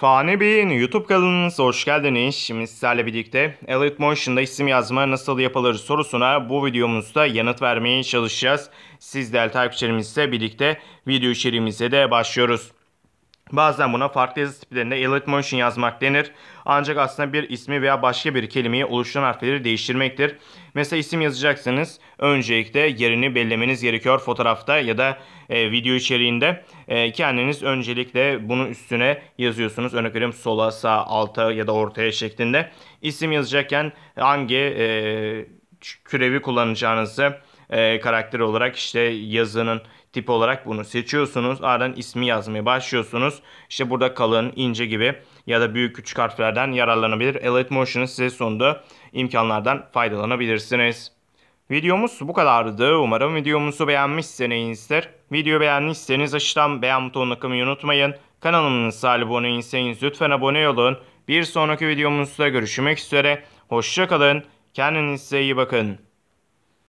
Fani Bey'in YouTube kanalınıza hoş geldiniz. Şimdi sizlerle birlikte Elite Motion'da isim yazma nasıl yapılır sorusuna bu videomuzda yanıt vermeye çalışacağız. Sizler değerli takipçilerimizle birlikte video içeriğimize de başlıyoruz. Bazen buna farklı yazı tiplerinde Elliot Motion yazmak denir. Ancak aslında bir ismi veya başka bir kelimeyi oluşturan harfleri değiştirmektir. Mesela isim yazacaksanız öncelikle yerini bellemeniz gerekiyor fotoğrafta ya da e, video içeriğinde. E, kendiniz öncelikle bunun üstüne yazıyorsunuz. Örnek veriyorum sola, sağ, alta ya da ortaya şeklinde. İsim yazacakken hangi e, kürevi kullanacağınızı e, karakter olarak işte yazının tip olarak bunu seçiyorsunuz. Ardından ismi yazmaya başlıyorsunuz. İşte burada kalın, ince gibi ya da büyük küçük harflerden yararlanabilir. Elite Motion'ın size sunduğu imkanlardan faydalanabilirsiniz. Videomuz bu kadardı. Umarım videomuzu beğenmişsinizdir. Video beğenmişseniz aşağıdan beğen butonuna kımayı unutmayın. Kanalımıza abone değilseniz lütfen abone olun. Bir sonraki videomuzda görüşmek üzere. Hoşçakalın. Kendinize iyi bakın.